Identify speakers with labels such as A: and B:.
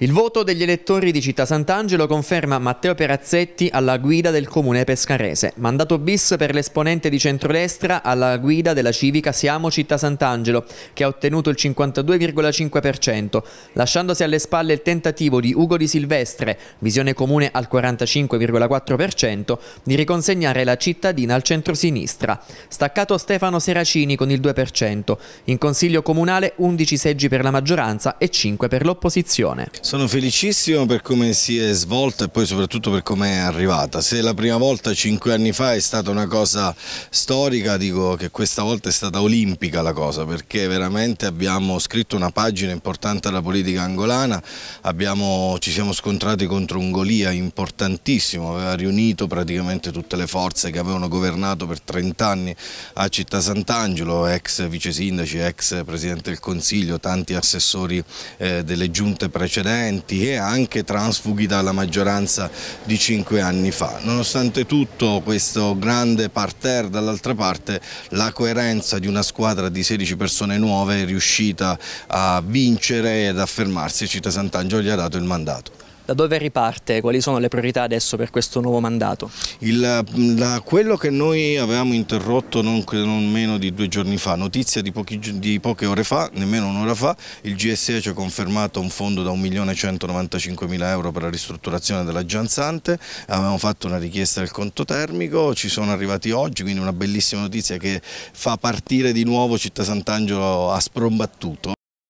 A: Il voto degli elettori di Città Sant'Angelo conferma Matteo Perazzetti alla guida del comune pescarese. Mandato bis per l'esponente di centrodestra alla guida della civica Siamo Città Sant'Angelo, che ha ottenuto il 52,5%, lasciandosi alle spalle il tentativo di Ugo Di Silvestre, visione comune al 45,4%, di riconsegnare la cittadina al centro-sinistra. Staccato Stefano Seracini con il 2%. In consiglio comunale 11 seggi per la maggioranza e 5 per l'opposizione.
B: Sono felicissimo per come si è svolta e poi soprattutto per come è arrivata. Se la prima volta cinque anni fa è stata una cosa storica, dico che questa volta è stata olimpica la cosa, perché veramente abbiamo scritto una pagina importante alla politica angolana, abbiamo, ci siamo scontrati contro un Golia importantissimo, aveva riunito praticamente tutte le forze che avevano governato per 30 anni a Città Sant'Angelo, ex vice sindaci, ex presidente del Consiglio, tanti assessori eh, delle giunte precedenti esponenti e anche transfughi dalla maggioranza di cinque anni fa. Nonostante tutto questo grande parterre dall'altra parte la coerenza di una squadra di 16 persone nuove è riuscita a vincere ed affermarsi Città Sant'Angelo gli ha dato il mandato.
C: Da dove riparte? Quali sono le priorità adesso per questo nuovo mandato?
B: Il, da quello che noi avevamo interrotto non, non, meno di due giorni fa, notizia di, pochi, di poche ore fa, nemmeno un'ora fa, il GSE ci ha confermato un fondo da 1.195.000 euro per la ristrutturazione della Gianzante, avevamo fatto una richiesta del conto termico, ci sono arrivati oggi, quindi una bellissima notizia che fa partire di nuovo Città Sant'Angelo a sprombattuto.